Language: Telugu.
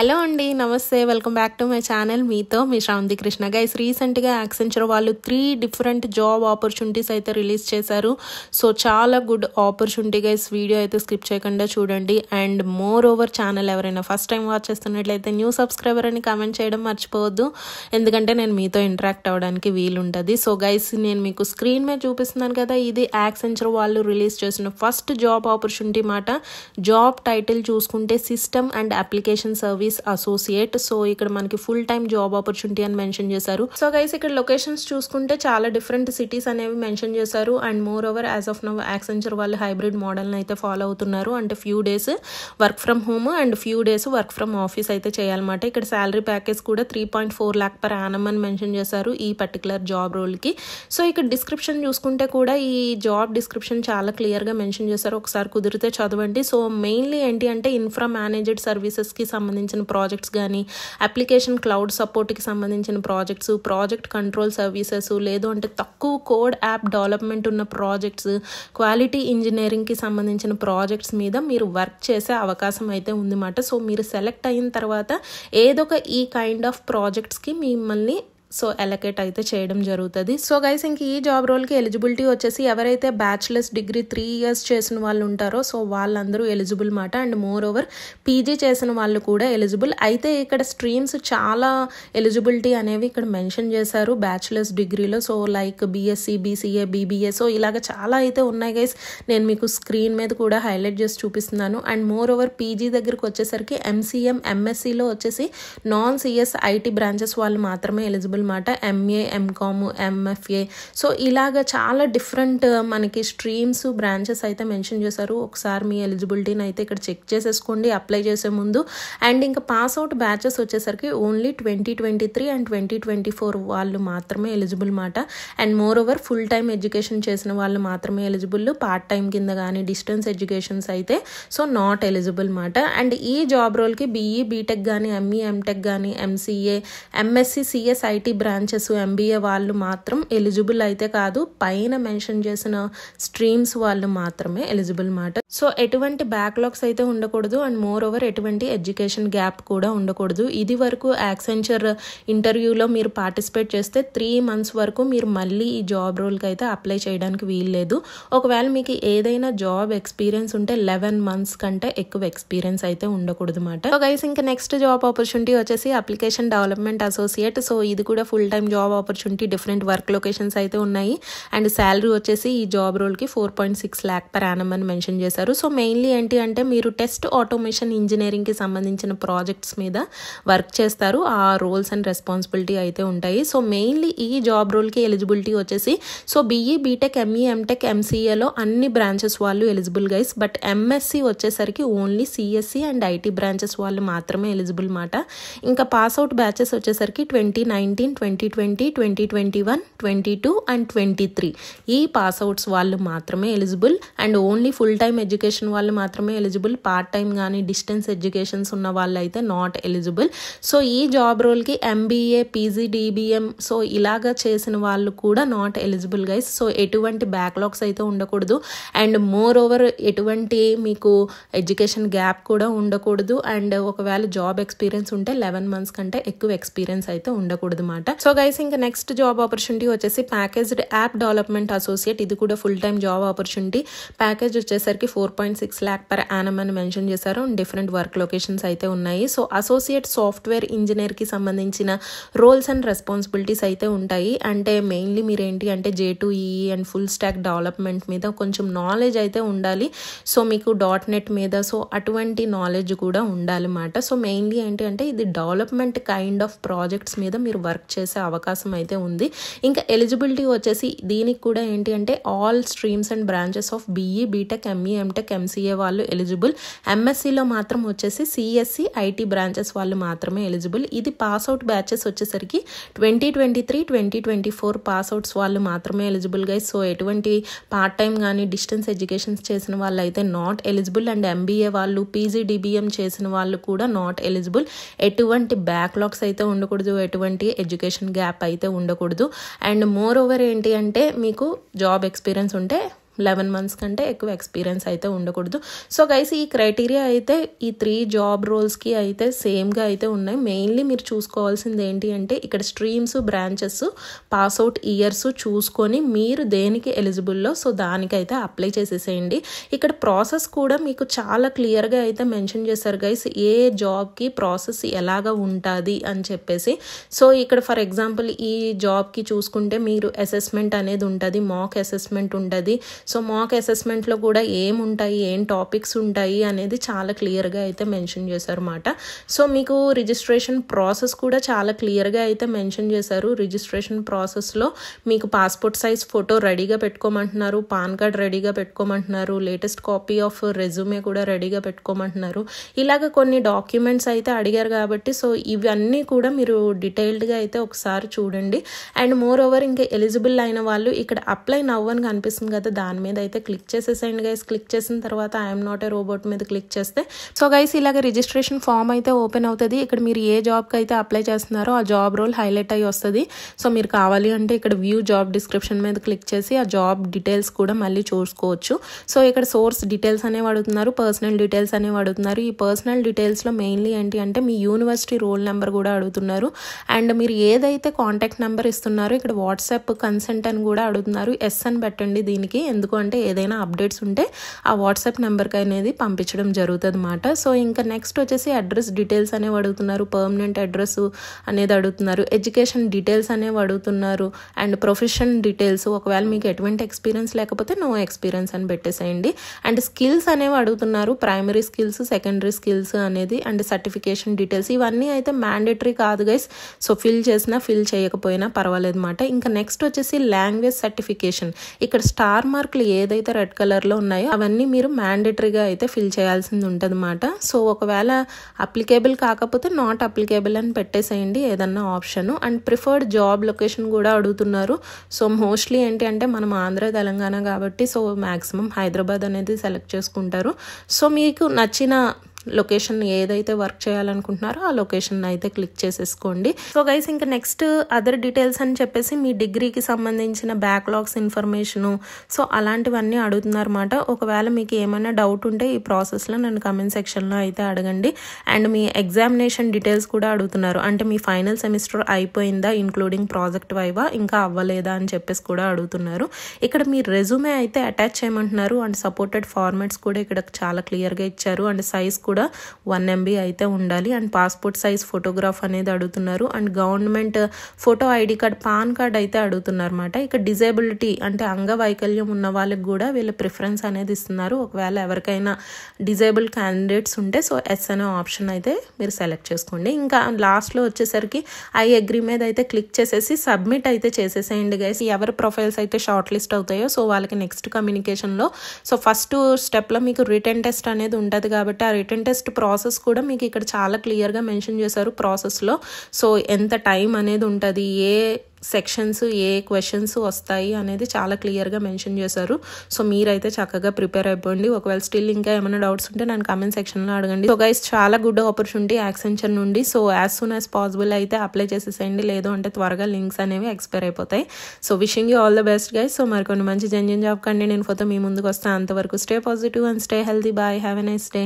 హలో అండి నమస్తే welcome back to my channel మీతో మీ శ్రావంతి కృష్ణ గైస్ రీసెంట్గా యాక్సెంచర్ వాళ్ళు త్రీ డిఫరెంట్ జాబ్ ఆపర్చునిటీస్ అయితే రిలీజ్ చేశారు సో చాలా గుడ్ ఆపర్చునిటీ గైస్ వీడియో అయితే స్కిప్ చేయకుండా చూడండి అండ్ మోర్ ఓవర్ ఛానల్ ఎవరైనా ఫస్ట్ టైం వాచ్ చేస్తున్నట్లయితే న్యూ సబ్స్క్రైబర్ అని కామెంట్ చేయడం మర్చిపోవద్దు ఎందుకంటే నేను మీతో ఇంటరాక్ట్ అవ్వడానికి వీలుంటుంది సో గైస్ నేను మీకు స్క్రీన్ మీద చూపిస్తున్నాను కదా ఇది యాక్సెంచర్ వాళ్ళు రిలీజ్ చేసిన ఫస్ట్ జాబ్ ఆపర్చునిటీ మాట జాబ్ టైటిల్ చూసుకుంటే system and application service service associate so ఇక్కడ మనకి ఫుల్ టైం జాబ్ ఆపర్చునిటీ అని మెన్షన్ చేశారు సో గైస్ ఇక్కడ లొకేషన్స్ చూసుకుంటే చాలా డిఫరెంట్ సిటీస్ అనేవి మెన్షన్ చేశారు and moreover as of now Accenture వాళ్ళు హైబ్రిడ్ మోడల్ అయితే ఫాలో అవుతున్నారు అంటే few days work from home and few days work from office అయితే చేయాలన్నమాట ఇక్కడ శాలరీ ప్యాకేజ్ కూడా three point four lakh per annum అని మెన్షన్ చేశారు ఈ పర్టికులర్ జాబ్ కి సో ఇక్కడ డిస్క్రిప్షన్ చూసుకుంటే కూడా ఈ జాబ్ డిస్క్రిప్షన్ చాలా క్లియర్ గా మెన్షన్ చేశారు ఒకసారి కుదిరితే చదవండి సో మెయిన్లీ ఏంటి అంటే ఇన్ఫ్రా మేనేజ్డ్ కి సంబంధించిన సంబంధించిన ప్రాజెక్ట్స్ కానీ అప్లికేషన్ క్లౌడ్ సపోర్ట్కి సంబంధించిన ప్రాజెక్ట్స్ ప్రాజెక్ట్ కంట్రోల్ సర్వీసెస్ లేదు అంటే తక్కువ కోడ్ యాప్ డెవలప్మెంట్ ఉన్న ప్రాజెక్ట్స్ క్వాలిటీ ఇంజనీరింగ్కి సంబంధించిన ప్రాజెక్ట్స్ మీద మీరు వర్క్ చేసే అవకాశం అయితే ఉందన్నమాట సో మీరు సెలెక్ట్ అయిన తర్వాత ఏదో ఒక ఈ కైండ్ ఆఫ్ ప్రాజెక్ట్స్కి మిమ్మల్ని సో అలొకేట్ అయితే చేయడం జరుగుతుంది సో గైస్ ఇంక ఈ జాబ్ రోల్కి ఎలిజిబిలిటీ వచ్చేసి ఎవరైతే బ్యాచిలర్స్ డిగ్రీ త్రీ ఇయర్స్ చేసిన వాళ్ళు ఉంటారో సో వాళ్ళందరూ ఎలిజిబుల్ మాట అండ్ మోర్ ఓవర్ పీజీ చేసిన వాళ్ళు కూడా ఎలిజిబుల్ అయితే ఇక్కడ స్ట్రీమ్స్ చాలా ఎలిజిబిలిటీ అనేవి ఇక్కడ మెన్షన్ చేశారు బ్యాచిలర్స్ డిగ్రీలో so like BSc BCA BBA so ఇలాగ చాలా అయితే ఉన్నాయి గైస్ నేను మీకు స్క్రీన్ మీద కూడా హైలైట్ చేసి చూపిస్తున్నాను అండ్ మోర్ ఓవర్ పీజీ దగ్గరకు వచ్చేసరికి ఎంసీఎం ఎంఎస్సీలో వచ్చేసి నాన్ సిఎస్ ఐటీ బ్రాంచెస్ వాళ్ళు మాత్రమే ఎలిజిబుల్ అనమాట ఎంఏ ఎంకామ్ ఎంఎఫ్ఏ సో ఇలాగ చాలా డిఫరెంట్ uh, మనకి స్ట్రీమ్స్ బ్రాంచెస్ అయితే మెన్షన్ చేశారు ఒకసారి మీ ఎలిజిబిలిటీని అయితే ఇక్కడ చెక్ చేసేసుకోండి అప్లై చేసే ముందు అండ్ ఇంకా పాస్ అవుట్ బ్యాచెస్ వచ్చేసరికి only twenty twenty three and twenty twenty four వాళ్ళు మాత్రమే ఎలిజిబుల్ మాట and moreover full time education చేసిన వాళ్ళు మాత్రమే ఎలిజిబుల్ పార్ట్ టైం కింద కానీ డిస్టెన్స్ ఎడ్యుకేషన్స్ అయితే సో నాట్ ఎలిజిబుల్ మాట అండ్ ఈ జాబ్ రోల్కి బీఈ బీటెక్ కానీ ఎంఈ ఎంటెక్ కానీ MCA MSc CSIT IIT branches MBA వాళ్ళు మాత్రం ఎలిజిబుల్ అయితే కాదు పైన మెన్షన్ చేసిన స్ట్రీమ్స్ వాళ్ళు మాత్రమే ఎలిజిబుల్ మాట సో ఎటువంటి బ్యాక్లాగ్స్ అయితే ఉండకూడదు అండ్ మోర్ ఓవర్ ఎటువంటి ఎడ్యుకేషన్ గ్యాప్ కూడా ఉండకూడదు ఇది వరకు యాక్సెంచర్ ఇంటర్వ్యూలో మీరు పార్టిసిపేట్ చేస్తే త్రీ మంత్స్ వరకు మీరు మళ్ళీ ఈ జాబ్ రోల్కి అయితే అప్లై చేయడానికి వీల్లేదు ఒకవేళ మీకు ఏదైనా జాబ్ ఎక్స్పీరియన్స్ ఉంటే లెవెన్ మంత్స్ కంటే ఎక్కువ ఎక్స్పీరియన్స్ అయితే ఉండకూడదు మాట గైస్ ఇంకా నెక్స్ట్ జాబ్ ఆపర్చునిటీ వచ్చేసి అప్లికేషన్ డెవలప్మెంట్ అసోసియేట్ సో ఇది కూడా కూడా full time job opportunity different work locations అయితే ఉన్నాయి అండ్ శాలరీ వచ్చేసి ఈ జాబ్ రోల్కి four point six lakh per annum అని మెన్షన్ చేశారు సో మెయిన్లీ ఏంటి అంటే మీరు టెస్ట్ ఆటోమేషన్ ఇంజనీరింగ్కి సంబంధించిన ప్రాజెక్ట్స్ మీద వర్క్ చేస్తారు ఆ రోల్స్ అండ్ రెస్పాన్సిబిలిటీ అయితే ఉంటాయి సో మెయిన్లీ ఈ జాబ్ రోల్కి ఎలిజిబిలిటీ వచ్చేసి so BE BTech ME MTech ఎంసీఏలో అన్ని బ్రాంచెస్ వాళ్ళు ఎలిజిబుల్ గైస్ బట్ ఎంఎస్సి వచ్చేసరికి only CSC and IT branches వాళ్ళు మాత్రమే ఎలిజిబుల్ మాట ఇంకా పాస్ అవుట్ బ్యాచెస్ వచ్చేసరికి twenty nineteen nineteen twenty twenty twenty twenty one twenty two and twenty three ఈ పాస్ అవుట్స్ వాళ్ళు మాత్రమే eligible and only full time education వాళ్ళు మాత్రమే ఎలిజిబుల్ పార్ట్ టైం కానీ డిస్టెన్స్ ఎడ్యుకేషన్స్ ఉన్న వాళ్ళు అయితే నాట్ ఎలిజిబుల్ సో ఈ జాబ్ రోల్కి ఎంబీఏ పీజీ డీబీఎం సో ఇలాగా చేసిన వాళ్ళు కూడా నాట్ ఎలిజిబుల్ గైస్ సో ఎటువంటి బ్యాక్లాగ్స్ అయితే ఉండకూడదు అండ్ మోర్ ఓవర్ ఎటువంటి మీకు ఎడ్యుకేషన్ గ్యాప్ కూడా ఉండకూడదు అండ్ ఒకవేళ జాబ్ ఎక్స్పీరియన్స్ ఉంటే లెవెన్ మంత్స్ కంటే ఎక్కువ ఎక్స్పీరియన్స్ అయితే ఉండకూడదు అనమాట సో గైస్ ఇంకా నెక్స్ట్ జాబ్ ఆపర్చునిటీ వచ్చేసి ప్యాకేజ్డ్ యాప్ డెవలప్మెంట్ అసోసియేట్ ఇది కూడా full time job opportunity package వచ్చేసరికి four point six lakh per annum అని మెన్షన్ చేశారు డిఫరెంట్ వర్క్ లొకేషన్స్ అయితే ఉన్నాయి సో అసోసియేట్ సాఫ్ట్వేర్ ఇంజనీర్ కి సంబంధించిన రోల్స్ అండ్ రెస్పాన్సిబిలిటీస్ అయితే ఉంటాయి అంటే మెయిన్లీ మీరేంటి అంటే J two E and full stack development మీద కొంచెం నాలెడ్జ్ అయితే ఉండాలి సో మీకు డాట్ నెట్ మీద సో అటువంటి నాలెడ్జ్ కూడా ఉండాలన్నమాట సో మెయిన్లీ ఏంటి అంటే ఇది డెవలప్మెంట్ కైండ్ ఆఫ్ ప్రాజెక్ట్స్ మీద మీరు వర్క్ వర్క్ చేసే అవకాశం అయితే ఉంది ఇంకా ఎలిజిబిలిటీ వచ్చేసి దీనికి కూడా ఏంటి అంటే all streams and branches of BE BTech ME MTech MCA వాళ్ళు ఎలిజిబుల్ ఎంఎస్సిలో మాత్రం వచ్చేసి సిఎస్సి ఐటీ బ్రాంచెస్ వాళ్ళు మాత్రమే ఎలిజిబుల్ ఇది పాస్ అవుట్ బ్యాచెస్ వచ్చేసరికి twenty twenty three twenty twenty four pass outs వాళ్ళు మాత్రమే ఎలిజిబుల్ గా సో ఎటువంటి పార్ట్ టైం కానీ డిస్టెన్స్ ఎడ్యుకేషన్స్ చేసిన వాళ్ళు అయితే నాట్ ఎలిజిబుల్ అండ్ ఎంబీఏ వాళ్ళు డిబిఎం చేసిన వాళ్ళు కూడా నాట్ ఎలిజిబుల్ ఎటువంటి బ్యాక్లాగ్స్ అయితే ఉండకూడదు ఎటువంటి ఎడ్యుకేషన్ గ్యాప్ అయితే ఉండకూడదు అండ్ మోర్ ఓవర్ ఏంటి అంటే మీకు జాబ్ ఎక్స్పీరియన్స్ ఉంటే లెవెన్ మంత్స్ కంటే ఎక్కువ ఎక్స్పీరియన్స్ అయితే ఉండకూడదు సో గైస్ ఈ క్రైటీరియా అయితే ఈ త్రీ జాబ్ రోల్స్కి అయితే సేమ్గా అయితే ఉన్నాయి మెయిన్లీ మీరు చూసుకోవాల్సింది ఏంటి అంటే ఇక్కడ స్ట్రీమ్స్ బ్రాంచెస్ పాస్అవుట్ ఇయర్స్ చూసుకొని మీరు దేనికి ఎలిజిబుల్లో సో దానికైతే అప్లై చేసేసేయండి ఇక్కడ ప్రాసెస్ కూడా మీకు చాలా క్లియర్గా అయితే మెన్షన్ చేశారు గైస్ ఏ జాబ్కి ప్రాసెస్ ఎలాగ ఉంటుంది అని చెప్పేసి సో ఇక్కడ ఫర్ ఎగ్జాంపుల్ ఈ జాబ్కి చూసుకుంటే మీరు అసెస్మెంట్ అనేది ఉంటుంది మాక్ అసెస్మెంట్ ఉంటుంది సో మాక్ అసెస్మెంట్లో కూడా ఏముంటాయి ఏం టాపిక్స్ ఉంటాయి అనేది చాలా క్లియర్గా అయితే మెన్షన్ చేశారు అన్నమాట సో మీకు రిజిస్ట్రేషన్ ప్రాసెస్ కూడా చాలా క్లియర్గా అయితే మెన్షన్ చేశారు రిజిస్ట్రేషన్ ప్రాసెస్లో మీకు పాస్పోర్ట్ సైజ్ ఫోటో రెడీగా పెట్టుకోమంటున్నారు పాన్ కార్డ్ రెడీగా పెట్టుకోమంటున్నారు లేటెస్ట్ కాపీ ఆఫ్ రెజ్యూమే కూడా రెడీగా పెట్టుకోమంటున్నారు ఇలాగ కొన్ని డాక్యుమెంట్స్ అయితే అడిగారు కాబట్టి సో ఇవన్నీ కూడా మీరు డీటెయిల్డ్గా అయితే ఒకసారి చూడండి అండ్ మోర్ ఓవర్ ఇంకా ఎలిజిబుల్ అయిన వాళ్ళు ఇక్కడ అప్లై నవ్వని కనిపిస్తుంది కదా దాని మీద అయితే క్లిక్ చేసేసేయండి గైస్ క్లిక్ చేసిన తర్వాత ఐఎమ్ నాట్ ఏ రోబోట్ మీద క్లిక్ చేస్తే సో గైస్ ఇలాగ రిజిస్ట్రేషన్ ఫామ్ అయితే ఓపెన్ అవుతుంది ఇక్కడ మీరు ఏ జాబ్కి అయితే అప్లై చేస్తున్నారో ఆ జాబ్ రోల్ హైలైట్ అయ్యి వస్తుంది సో మీరు కావాలి అంటే ఇక్కడ వ్యూ జాబ్ డిస్క్రిప్షన్ మీద క్లిక్ చేసి ఆ జాబ్ డీటెయిల్స్ కూడా మళ్ళీ చూసుకోవచ్చు సో ఇక్కడ సోర్స్ డీటెయిల్స్ అనేవి అడుగుతున్నారు పర్సనల్ డీటెయిల్స్ అనేవి అడుగుతున్నారు ఈ పర్సనల్ డీటెయిల్స్లో మెయిన్లీ ఏంటి అంటే మీ యూనివర్సిటీ రోల్ నెంబర్ కూడా అడుగుతున్నారు అండ్ మీరు ఏదైతే కాంటాక్ట్ నెంబర్ ఇస్తున్నారో ఇక్కడ వాట్సాప్ కన్సెంట్ అని కూడా అడుగుతున్నారు ఎస్ అని పెట్టండి దీనికి ఎందుకు అంటే ఏదైనా అప్డేట్స్ ఉంటే ఆ వాట్సాప్ నెంబర్కి అనేది పంపించడం జరుగుతుంది సో ఇంకా నెక్స్ట్ వచ్చేసి అడ్రస్ డీటెయిల్స్ అనేవి అడుగుతున్నారు పర్మనెంట్ అడ్రస్ అనేది అడుగుతున్నారు ఎడ్యుకేషన్ డీటెయిల్స్ అనేవి అడుగుతున్నారు అండ్ ప్రొఫెషన్ డీటెయిల్స్ ఒకవేళ మీకు ఎటువంటి ఎక్స్పీరియన్స్ లేకపోతే నో ఎక్స్పీరియన్స్ అని పెట్టేసేయండి అండ్ స్కిల్స్ అనేవి అడుగుతున్నారు ప్రైమరీ స్కిల్స్ సెకండరీ స్కిల్స్ అనేది అండ్ సర్టిఫికేషన్ డీటెయిల్స్ ఇవన్నీ అయితే మ్యాండేటరీ కాదు గైస్ సో ఫిల్ చేసినా ఫిల్ చేయకపోయినా పర్వాలేదు అనమాట ఇంకా నెక్స్ట్ వచ్చేసి లాంగ్వేజ్ సర్టిఫికేషన్ ఇక్కడ స్టార్ మార్క్ మార్కులు ఏదైతే రెడ్ కలర్లో ఉన్నాయో అవన్నీ మీరు మ్యాండేటరీగా అయితే ఫిల్ చేయాల్సింది ఉంటుందన్నమాట సో ఒకవేళ అప్లికేబుల్ కాకపోతే నాట్ అప్లికేబుల్ అని పెట్టేసేయండి ఏదన్నా option and preferred job location కూడా అడుగుతున్నారు సో మోస్ట్లీ ఏంటి అంటే మనం ఆంధ్ర తెలంగాణ కాబట్టి సో మ్యాక్సిమం హైదరాబాద్ అనేది సెలెక్ట్ చేసుకుంటారు సో మీకు నచ్చిన లొకేషన్ ఏదైతే వర్క్ చేయాలనుకుంటున్నారో ఆ లొకేషన్ అయితే క్లిక్ చేసేసుకోండి సో గైస్ ఇంకా నెక్స్ట్ అదర్ డీటెయిల్స్ అని చెప్పేసి మీ డిగ్రీకి సంబంధించిన బ్యాక్లాగ్స్ ఇన్ఫర్మేషను సో అలాంటివన్నీ అడుగుతున్నారన్నమాట ఒకవేళ మీకు ఏమైనా డౌట్ ఉంటే ఈ ప్రాసెస్లో నన్ను కమెంట్ సెక్షన్లో అయితే అడగండి అండ్ మీ ఎగ్జామినేషన్ డీటెయిల్స్ కూడా అడుగుతున్నారు అంటే మీ ఫైనల్ సెమిస్టర్ అయిపోయిందా ఇంక్లూడింగ్ ప్రాజెక్ట్ వైవా ఇంకా అవ్వలేదా అని చెప్పేసి కూడా అడుగుతున్నారు ఇక్కడ మీ రెజ్యూమే అయితే అటాచ్ చేయమంటున్నారు అండ్ సపోర్టెడ్ ఫార్మాట్స్ కూడా ఇక్కడ చాలా క్లియర్గా ఇచ్చారు అండ్ సైజ్ కూడా వన్ ఎంబీ అయితే ఉండాలి అండ్ పాస్పోర్ట్ సైజ్ ఫోటోగ్రాఫ్ అనేది అడుగుతున్నారు and government photo ID card PAN card అయితే అడుగుతున్నారు అనమాట ఇక డిజేబిలిటీ అంటే అంగవైకల్యం ఉన్న వాళ్ళకి కూడా వీళ్ళు ప్రిఫరెన్స్ అనేది ఇస్తున్నారు ఒకవేళ ఎవరికైనా డిజేబుల్ క్యాండిడేట్స్ ఉంటే సో ఎస్ అనే ఆప్షన్ అయితే మీరు సెలెక్ట్ చేసుకోండి ఇంకా లాస్ట్లో వచ్చేసరికి ఐ అగ్రి మీద అయితే క్లిక్ చేసేసి సబ్మిట్ అయితే చేసేసేయండి గైస్ ఎవరి ప్రొఫైల్స్ అయితే షార్ట్ లిస్ట్ అవుతాయో సో వాళ్ళకి నెక్స్ట్ కమ్యూనికేషన్లో సో ఫస్ట్ స్టెప్లో మీకు రిటర్న్ టెస్ట్ అనేది ఉంటుంది కాబట్టి ఆ రిటర్న్ టెస్ట్ ప్రాసెస్ కూడా మీకు ఇక్కడ చాలా క్లియర్గా మెన్షన్ చేశారు ప్రాసెస్లో సో ఎంత టైం అనేది ఉంటుంది ఏ సెక్షన్స్ ఏ క్వశ్చన్స్ వస్తాయి అనేది చాలా క్లియర్గా మెన్షన్ చేశారు సో మీరైతే చక్కగా ప్రిపేర్ అయిపోండి ఒకవేళ స్టిల్ ఇంకా ఏమైనా డౌట్స్ ఉంటే నన్ను కామెంట్ సెక్షన్లో అడగండి సో గైస్ చాలా గుడ్ ఆపర్చునిటీ యాక్సెంచర్ నుండి so as soon as possible అయితే అప్లై చేసేసేయండి లేదు అంటే త్వరగా లింక్స్ అనేవి ఎక్స్పైర్ అయిపోతాయి so wishing you all the best guys so మరి కొన్ని మంచి జెన్యున్ జాబ్ కండి నేను ఫోతో మీ ముందుకు వస్తాను అంతవరకు stay positive and stay healthy bye have a nice day